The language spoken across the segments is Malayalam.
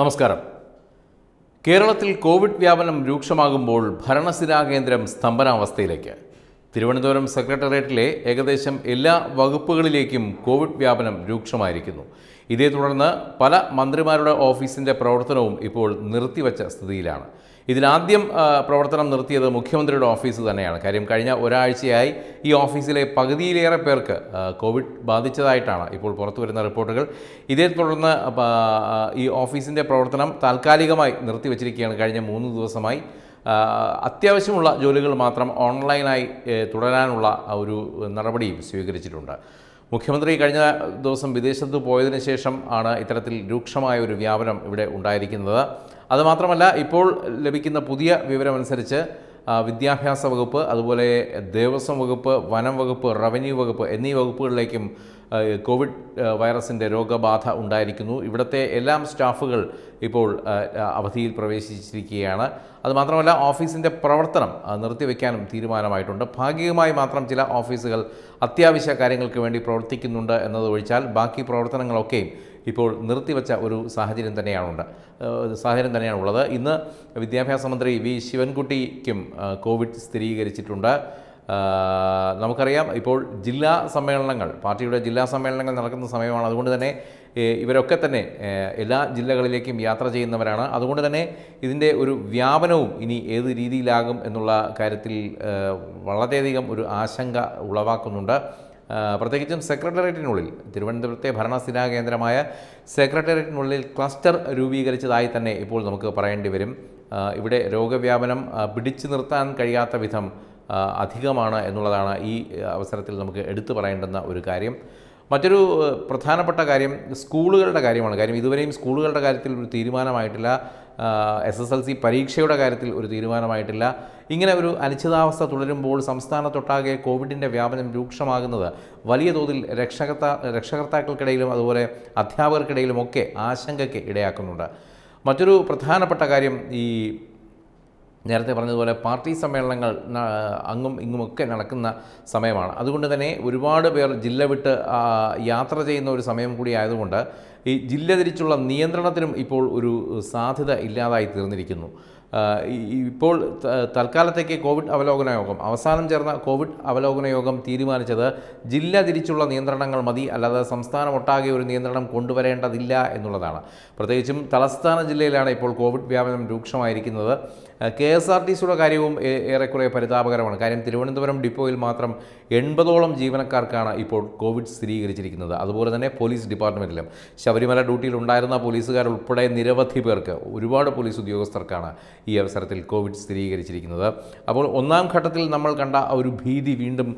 നമസ്കാരം കേരളത്തിൽ കോവിഡ് വ്യാപനം രൂക്ഷമാകുമ്പോൾ ഭരണസിരാ കേന്ദ്രം സ്തംഭനാവസ്ഥയിലേക്ക് തിരുവനന്തപുരം സെക്രട്ടേറിയറ്റിലെ ഏകദേശം എല്ലാ വകുപ്പുകളിലേക്കും കോവിഡ് വ്യാപനം രൂക്ഷമായിരിക്കുന്നു ഇതേ തുടർന്ന് പല മന്ത്രിമാരുടെ ഓഫീസിൻ്റെ പ്രവർത്തനവും ഇപ്പോൾ നിർത്തിവച്ച സ്ഥിതിയിലാണ് ഇതിലാദ്യം പ്രവർത്തനം നിർത്തിയത് മുഖ്യമന്ത്രിയുടെ ഓഫീസ് തന്നെയാണ് കാര്യം കഴിഞ്ഞ ഒരാഴ്ചയായി ഈ ഓഫീസിലെ പകുതിയിലേറെ പേർക്ക് കോവിഡ് ബാധിച്ചതായിട്ടാണ് ഇപ്പോൾ പുറത്തു വരുന്ന റിപ്പോർട്ടുകൾ ഇതേ തുടർന്ന് ഈ ഓഫീസിൻ്റെ പ്രവർത്തനം താൽക്കാലികമായി നിർത്തിവച്ചിരിക്കുകയാണ് കഴിഞ്ഞ മൂന്ന് ദിവസമായി അത്യാവശ്യമുള്ള ജോലികൾ മാത്രം ഓൺലൈനായി തുടരാനുള്ള ഒരു നടപടിയും സ്വീകരിച്ചിട്ടുണ്ട് മുഖ്യമന്ത്രി കഴിഞ്ഞ ദിവസം വിദേശത്ത് പോയതിനു ശേഷം ആണ് ഇത്തരത്തിൽ രൂക്ഷമായ ഒരു വ്യാപനം ഇവിടെ ഉണ്ടായിരിക്കുന്നത് അതുമാത്രമല്ല ഇപ്പോൾ ലഭിക്കുന്ന പുതിയ വിവരമനുസരിച്ച് വിദ്യാഭ്യാസ വകുപ്പ് അതുപോലെ ദേവസ്വം വകുപ്പ് വനം വകുപ്പ് റവന്യൂ വകുപ്പ് എന്നീ വകുപ്പുകളിലേക്കും കോവിഡ് വൈറസിൻ്റെ രോഗബാധ ഉണ്ടായിരിക്കുന്നു ഇവിടുത്തെ എല്ലാം സ്റ്റാഫുകൾ ഇപ്പോൾ അവധിയിൽ പ്രവേശിച്ചിരിക്കുകയാണ് അതുമാത്രമല്ല ഓഫീസിൻ്റെ പ്രവർത്തനം നിർത്തിവെക്കാനും തീരുമാനമായിട്ടുണ്ട് ഭാഗികമായി മാത്രം ചില ഓഫീസുകൾ അത്യാവശ്യ കാര്യങ്ങൾക്ക് വേണ്ടി പ്രവർത്തിക്കുന്നുണ്ട് എന്നത് ഒഴിച്ചാൽ ബാക്കി പ്രവർത്തനങ്ങളൊക്കെയും ഇപ്പോൾ നിർത്തിവെച്ച ഒരു സാഹചര്യം തന്നെയാണുണ്ട് സാഹചര്യം തന്നെയാണുള്ളത് ഇന്ന് വിദ്യാഭ്യാസ മന്ത്രി വി ശിവൻകുട്ടിക്കും കോവിഡ് സ്ഥിരീകരിച്ചിട്ടുണ്ട് നമുക്കറിയാം ഇപ്പോൾ ജില്ലാ സമ്മേളനങ്ങൾ പാർട്ടിയുടെ ജില്ലാ സമ്മേളനങ്ങൾ നടക്കുന്ന സമയമാണ് അതുകൊണ്ട് തന്നെ ഇവരൊക്കെ തന്നെ എല്ലാ ജില്ലകളിലേക്കും യാത്ര ചെയ്യുന്നവരാണ് അതുകൊണ്ട് തന്നെ ഇതിൻ്റെ ഒരു വ്യാപനവും ഇനി ഏത് രീതിയിലാകും എന്നുള്ള കാര്യത്തിൽ വളരെയധികം ഒരു ആശങ്ക ഉളവാക്കുന്നുണ്ട് പ്രത്യേകിച്ചും സെക്രട്ടേറിയറ്റിനുള്ളിൽ തിരുവനന്തപുരത്തെ ഭരണസ്ഥിരാ കേന്ദ്രമായ സെക്രട്ടേറിയറ്റിനുള്ളിൽ ക്ലസ്റ്റർ രൂപീകരിച്ചതായി തന്നെ ഇപ്പോൾ നമുക്ക് പറയേണ്ടി വരും ഇവിടെ രോഗവ്യാപനം പിടിച്ചു നിർത്താൻ കഴിയാത്ത വിധം അധികമാണ് എന്നുള്ളതാണ് ഈ അവസരത്തിൽ നമുക്ക് എടുത്തു പറയേണ്ടുന്ന ഒരു കാര്യം മറ്റൊരു പ്രധാനപ്പെട്ട കാര്യം സ്കൂളുകളുടെ കാര്യമാണ് കാര്യം ഇതുവരെയും സ്കൂളുകളുടെ കാര്യത്തിൽ ഒരു തീരുമാനമായിട്ടില്ല എസ് എസ് എൽ സി പരീക്ഷയുടെ കാര്യത്തിൽ ഒരു തീരുമാനമായിട്ടില്ല ഇങ്ങനെ ഒരു അനിശ്ചിതാവസ്ഥ തുടരുമ്പോൾ സംസ്ഥാനത്തൊട്ടാകെ കോവിഡിൻ്റെ വ്യാപനം രൂക്ഷമാകുന്നത് വലിയ തോതിൽ രക്ഷകർത്ത രക്ഷകർത്താക്കൾക്കിടയിലും അതുപോലെ അധ്യാപകർക്കിടയിലുമൊക്കെ ആശങ്കയ്ക്ക് ഇടയാക്കുന്നുണ്ട് മറ്റൊരു പ്രധാനപ്പെട്ട കാര്യം ഈ നേരത്തെ പറഞ്ഞതുപോലെ പാർട്ടി സമ്മേളനങ്ങൾ അങ്ങും ഇങ്ങുമൊക്കെ നടക്കുന്ന സമയമാണ് അതുകൊണ്ട് തന്നെ ഒരുപാട് പേർ ജില്ല വിട്ട് യാത്ര ചെയ്യുന്ന ഒരു സമയം കൂടി ആയതുകൊണ്ട് ഈ ജില്ല തിരിച്ചുള്ള നിയന്ത്രണത്തിനും ഇപ്പോൾ ഒരു സാധ്യത ഇല്ലാതായി തീർന്നിരിക്കുന്നു ഇപ്പോൾ തൽക്കാലത്തേക്ക് കോവിഡ് അവലോകന യോഗം അവസാനം ചേർന്ന കോവിഡ് അവലോകന യോഗം തീരുമാനിച്ചത് ജില്ല തിരിച്ചുള്ള നിയന്ത്രണങ്ങൾ മതി അല്ലാതെ സംസ്ഥാനം ഒട്ടാകെ ഒരു നിയന്ത്രണം കൊണ്ടുവരേണ്ടതില്ല എന്നുള്ളതാണ് പ്രത്യേകിച്ചും തലസ്ഥാന ജില്ലയിലാണ് ഇപ്പോൾ കോവിഡ് വ്യാപനം രൂക്ഷമായിരിക്കുന്നത് കെ എസ് ആർ ടി സിയുടെ കാര്യവും ഏറെക്കുറെ പരിതാപകരമാണ് കാര്യം തിരുവനന്തപുരം ഡിപ്പോയിൽ മാത്രം എൺപതോളം ജീവനക്കാർക്കാണ് ഇപ്പോൾ കോവിഡ് സ്ഥിരീകരിച്ചിരിക്കുന്നത് അതുപോലെ തന്നെ പോലീസ് ഡിപ്പാർട്ട്മെൻറ്റിലും ശബരിമല ഡ്യൂട്ടിയിൽ ഉണ്ടായിരുന്ന ഉൾപ്പെടെ നിരവധി പേർക്ക് ഒരുപാട് പോലീസ് ഉദ്യോഗസ്ഥർക്കാണ് ഈ അവസരത്തിൽ കോവിഡ് സ്ഥിരീകരിച്ചിരിക്കുന്നത് അപ്പോൾ ഒന്നാം ഘട്ടത്തിൽ നമ്മൾ കണ്ട ആ ഒരു ഭീതി വീണ്ടും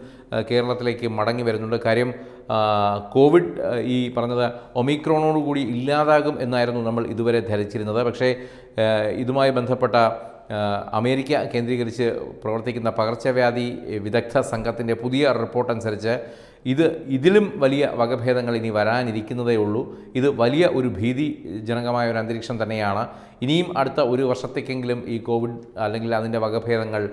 കേരളത്തിലേക്ക് മടങ്ങി വരുന്നുണ്ട് കാര്യം കോവിഡ് ഈ പറഞ്ഞത് ഒമിക്രോണോടുകൂടി ഇല്ലാതാകും എന്നായിരുന്നു നമ്മൾ ഇതുവരെ ധരിച്ചിരുന്നത് പക്ഷേ ഇതുമായി ബന്ധപ്പെട്ട അമേരിക്ക കേന്ദ്രീകരിച്ച് പ്രവർത്തിക്കുന്ന പകർച്ചവ്യാധി വിദഗ്ധ സംഘത്തിൻ്റെ പുതിയ റിപ്പോർട്ട് അനുസരിച്ച് ഇത് ഇതിലും വലിയ വകഭേദങ്ങൾ ഇനി വരാനിരിക്കുന്നതേ ഉള്ളൂ ഇത് വലിയ ഒരു ഭീതിജനകമായ ഒരു അന്തരീക്ഷം തന്നെയാണ് ഇനിയും അടുത്ത ഒരു വർഷത്തേക്കെങ്കിലും ഈ കോവിഡ് അല്ലെങ്കിൽ അതിൻ്റെ വകഭേദങ്ങൾ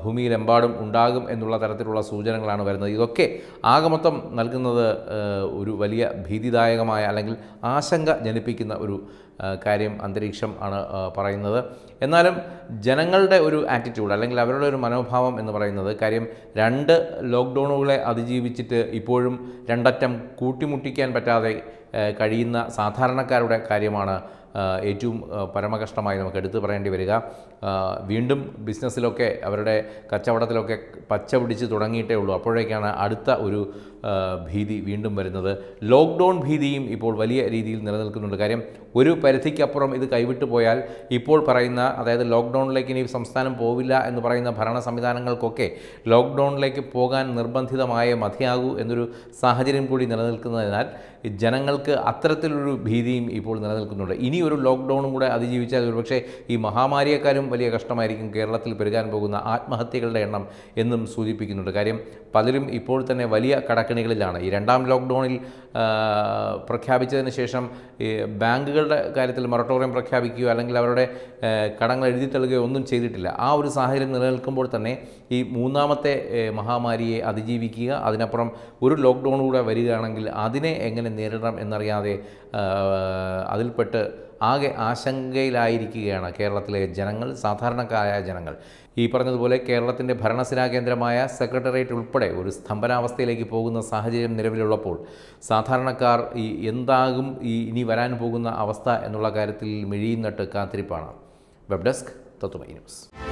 ഭൂമിയിലെമ്പാടും ഉണ്ടാകും എന്നുള്ള തരത്തിലുള്ള സൂചനകളാണ് വരുന്നത് ഇതൊക്കെ ആകമൊത്തം നൽകുന്നത് ഒരു വലിയ ഭീതിദായകമായ അല്ലെങ്കിൽ ആശങ്ക ജനിപ്പിക്കുന്ന ഒരു കാര്യം അന്തരീക്ഷം ആണ് പറയുന്നത് എന്നാലും ജനങ്ങളുടെ ഒരു ആറ്റിറ്റ്യൂഡ് അല്ലെങ്കിൽ അവരുടെ ഒരു മനോഭാവം എന്ന് പറയുന്നത് കാര്യം രണ്ട് ലോക്ക്ഡൗണുകളെ അതിജീവിച്ചിട്ട് ഡെഫിസിറ്റ് ഇപ്പോഴും രണ്ടറ്റം കൂട്ടിമുട്ടിക്കാൻ പറ്റാതെ കഴിയുന്ന സാധാരണക്കാരുടെ കാര്യമാണ് ഏറ്റവും പരമകഷ്ടമായി നമുക്ക് എടുത്തു പറയേണ്ടി വരിക വീണ്ടും ബിസിനസ്സിലൊക്കെ അവരുടെ കച്ചവടത്തിലൊക്കെ പച്ച പിടിച്ച് തുടങ്ങിയിട്ടേ ഉള്ളൂ അപ്പോഴേക്കാണ് അടുത്ത ഒരു ഭീതി വീണ്ടും വരുന്നത് ലോക്ക്ഡൗൺ ഭീതിയും ഇപ്പോൾ വലിയ രീതിയിൽ നിലനിൽക്കുന്നുണ്ട് കാര്യം ഒരു പരിധിക്കപ്പുറം ഇത് കൈവിട്ടു പോയാൽ ഇപ്പോൾ പറയുന്ന അതായത് ലോക്ക്ഡൗണിലേക്ക് ഇനി സംസ്ഥാനം പോവില്ല എന്ന് പറയുന്ന ഭരണ സംവിധാനങ്ങൾക്കൊക്കെ ലോക്ക്ഡൗണിലേക്ക് പോകാൻ നിർബന്ധിതമായ മതിയാകൂ എന്നൊരു സാഹചര്യം കൂടി നിലനിൽക്കുന്നതിനാൽ ജനങ്ങൾക്ക് അത്തരത്തിലൊരു ഭീതിയും ഇപ്പോൾ നിലനിൽക്കുന്നുണ്ട് ഇനി ഒരു ലോക്ക്ഡൗണും കൂടെ അതിജീവിച്ചാൽ ഒരുപക്ഷേ ഈ മഹാമാരിയെക്കാളും വലിയ കഷ്ടമായിരിക്കും കേരളത്തിൽ പെരുകാൻ പോകുന്ന ആത്മഹത്യകളുടെ എണ്ണം എന്നും സൂചിപ്പിക്കുന്നുണ്ട് കാര്യം പലരും ഇപ്പോൾ തന്നെ വലിയ കടക്കണികളിലാണ് ഈ രണ്ടാം ലോക്ക്ഡൗണിൽ പ്രഖ്യാപിച്ചതിന് ശേഷം ഈ ബാങ്കുകളുടെ കാര്യത്തിൽ മൊറട്ടോറിയം പ്രഖ്യാപിക്കുകയോ അല്ലെങ്കിൽ അവരുടെ കടങ്ങൾ എഴുതി തള്ളുകയോ ഒന്നും ചെയ്തിട്ടില്ല ആ ഒരു സാഹചര്യം നിലനിൽക്കുമ്പോൾ തന്നെ ഈ മൂന്നാമത്തെ മഹാമാരിയെ അതിജീവിക്കുക അതിനപ്പുറം ഒരു ലോക്ക്ഡൗൺ കൂടെ വരികയാണെങ്കിൽ അതിനെ എങ്ങനെ നേരിടണം എന്നറിയാതെ അതിൽപ്പെട്ട് ആകെ ആശങ്കയിലായിരിക്കുകയാണ് കേരളത്തിലെ ജനങ്ങൾ സാധാരണക്കാരായ ജനങ്ങൾ ഈ പറഞ്ഞതുപോലെ കേരളത്തിൻ്റെ ഭരണസിരാ കേന്ദ്രമായ സെക്രട്ടേറിയറ്റ് ഉൾപ്പെടെ ഒരു സ്തംഭനാവസ്ഥയിലേക്ക് പോകുന്ന സാഹചര്യം നിലവിലുള്ളപ്പോൾ സാധാരണക്കാർ ഈ എന്താകും ഈ ഇനി വരാൻ പോകുന്ന അവസ്ഥ എന്നുള്ള കാര്യത്തിൽ മിഴിയുന്നിട്ട് കാത്തിരിപ്പാണ് വെബ് ഡെസ്ക് തത്വമൈ ന്യൂസ്